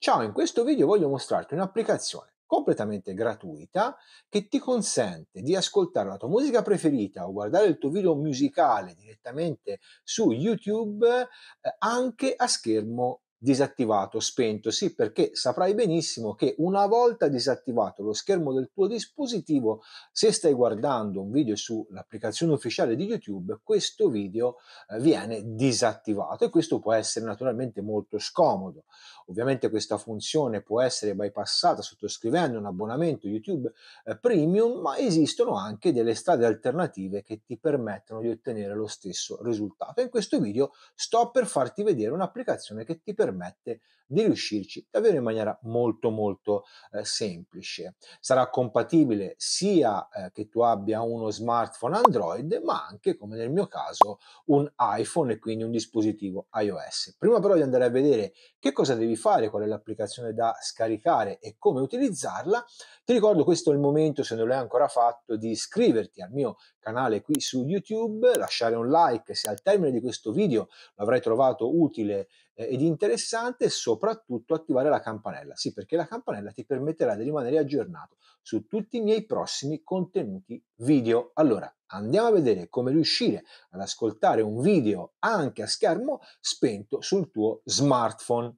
Ciao, in questo video voglio mostrarti un'applicazione completamente gratuita che ti consente di ascoltare la tua musica preferita o guardare il tuo video musicale direttamente su YouTube eh, anche a schermo disattivato, spento, sì, perché saprai benissimo che una volta disattivato lo schermo del tuo dispositivo, se stai guardando un video sull'applicazione ufficiale di YouTube, questo video eh, viene disattivato e questo può essere naturalmente molto scomodo. Ovviamente questa funzione può essere bypassata sottoscrivendo un abbonamento YouTube eh, Premium, ma esistono anche delle strade alternative che ti permettono di ottenere lo stesso risultato. In questo video sto per farti vedere un'applicazione che ti permette permette di riuscirci davvero in maniera molto molto eh, semplice. Sarà compatibile sia eh, che tu abbia uno smartphone Android, ma anche come nel mio caso un iPhone e quindi un dispositivo iOS. Prima però di andare a vedere che cosa devi fare, qual è l'applicazione da scaricare e come utilizzarla, ti ricordo questo è il momento se non l'hai ancora fatto di iscriverti al mio canale qui su YouTube, lasciare un like se al termine di questo video l'avrai trovato utile eh, ed interessante e soprattutto attivare la campanella. Sì, perché la campanella ti permetterà di rimanere aggiornato su tutti i miei prossimi contenuti video. Allora, andiamo a vedere come riuscire ad ascoltare un video anche a schermo spento sul tuo smartphone.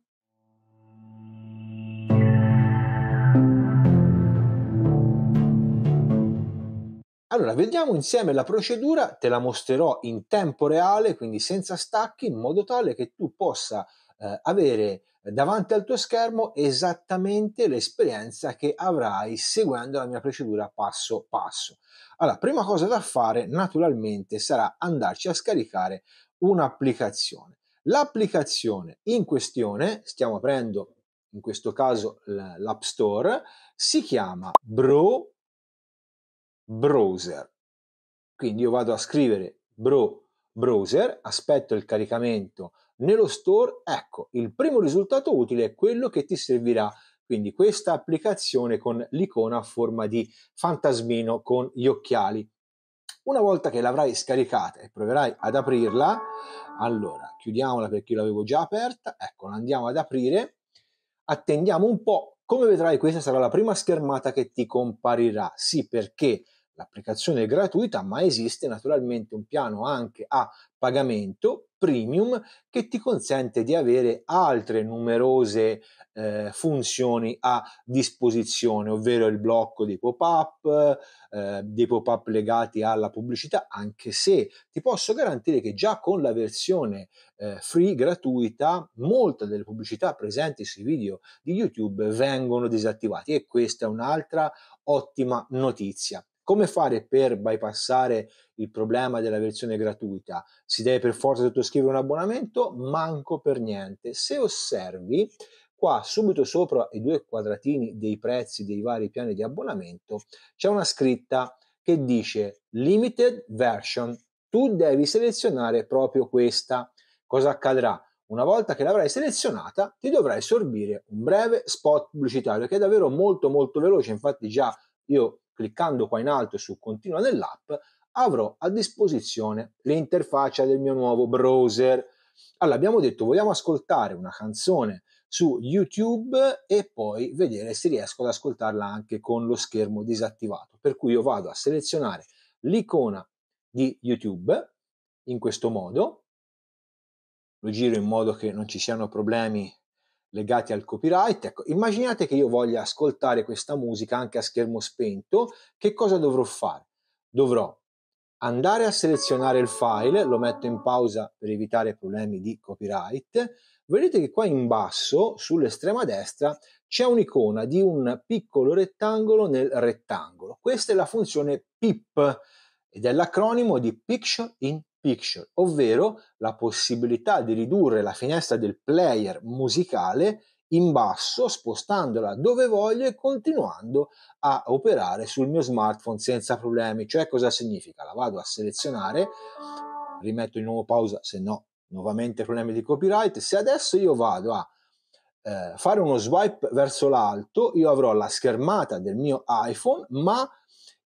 Allora, vediamo insieme la procedura, te la mostrerò in tempo reale, quindi senza stacchi, in modo tale che tu possa eh, avere davanti al tuo schermo esattamente l'esperienza che avrai seguendo la mia procedura passo passo. Allora, prima cosa da fare naturalmente sarà andarci a scaricare un'applicazione. L'applicazione in questione, stiamo aprendo in questo caso l'App Store, si chiama Bro browser. Quindi io vado a scrivere bro browser, aspetto il caricamento nello store, ecco, il primo risultato utile è quello che ti servirà, quindi questa applicazione con l'icona a forma di fantasmino con gli occhiali. Una volta che l'avrai scaricata e proverai ad aprirla, allora chiudiamola perché io l'avevo già aperta, ecco, andiamo ad aprire, attendiamo un po', come vedrai questa sarà la prima schermata che ti comparirà, sì perché L'applicazione è gratuita, ma esiste naturalmente un piano anche a pagamento premium che ti consente di avere altre numerose eh, funzioni a disposizione, ovvero il blocco dei pop-up, eh, dei pop-up legati alla pubblicità, anche se ti posso garantire che già con la versione eh, free gratuita molte delle pubblicità presenti sui video di YouTube vengono disattivate e questa è un'altra ottima notizia. Come fare per bypassare il problema della versione gratuita? Si deve per forza sottoscrivere un abbonamento? Manco per niente. Se osservi, qua subito sopra i due quadratini dei prezzi dei vari piani di abbonamento c'è una scritta che dice limited version. Tu devi selezionare proprio questa. Cosa accadrà? Una volta che l'avrai selezionata, ti dovrai sorbire un breve spot pubblicitario che è davvero molto molto veloce, infatti già io cliccando qua in alto su continua nell'app, avrò a disposizione l'interfaccia del mio nuovo browser. Allora, abbiamo detto vogliamo ascoltare una canzone su YouTube e poi vedere se riesco ad ascoltarla anche con lo schermo disattivato. Per cui io vado a selezionare l'icona di YouTube in questo modo, lo giro in modo che non ci siano problemi legati al copyright. Ecco, immaginate che io voglia ascoltare questa musica anche a schermo spento, che cosa dovrò fare? Dovrò andare a selezionare il file, lo metto in pausa per evitare problemi di copyright. Vedete che qua in basso, sull'estrema destra, c'è un'icona di un piccolo rettangolo nel rettangolo. Questa è la funzione pip ed è l'acronimo di Picture in Picture, ovvero la possibilità di ridurre la finestra del player musicale in basso, spostandola dove voglio e continuando a operare sul mio smartphone senza problemi. Cioè cosa significa? La vado a selezionare, rimetto di nuovo pausa, se no nuovamente problemi di copyright. Se adesso io vado a eh, fare uno swipe verso l'alto, io avrò la schermata del mio iPhone, ma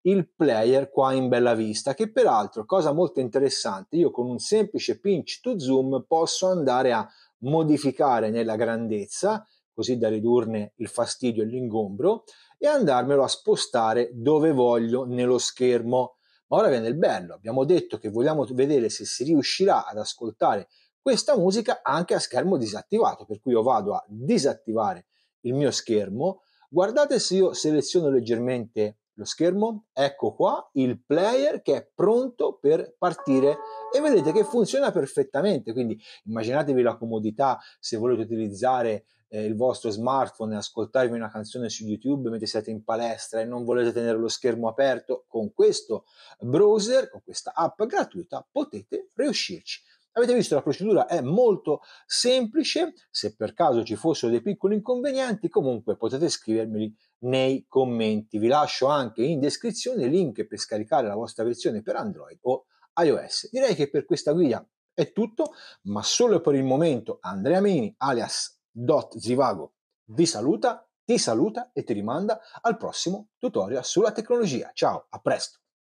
il player qua in bella vista che peraltro cosa molto interessante io con un semplice pinch to zoom posso andare a modificare nella grandezza così da ridurne il fastidio e l'ingombro e andarmelo a spostare dove voglio nello schermo ma ora viene il bello abbiamo detto che vogliamo vedere se si riuscirà ad ascoltare questa musica anche a schermo disattivato per cui io vado a disattivare il mio schermo guardate se io seleziono leggermente lo schermo, ecco qua il player che è pronto per partire e vedete che funziona perfettamente, quindi immaginatevi la comodità se volete utilizzare eh, il vostro smartphone e ascoltarvi una canzone su YouTube mentre siete in palestra e non volete tenere lo schermo aperto, con questo browser, con questa app gratuita potete riuscirci. Avete visto la procedura è molto semplice, se per caso ci fossero dei piccoli inconvenienti comunque potete scrivermeli nei commenti. Vi lascio anche in descrizione il link per scaricare la vostra versione per Android o iOS. Direi che per questa guida è tutto, ma solo per il momento Andrea Mini alias Dot Zivago vi saluta, ti saluta e ti rimanda al prossimo tutorial sulla tecnologia. Ciao, a presto!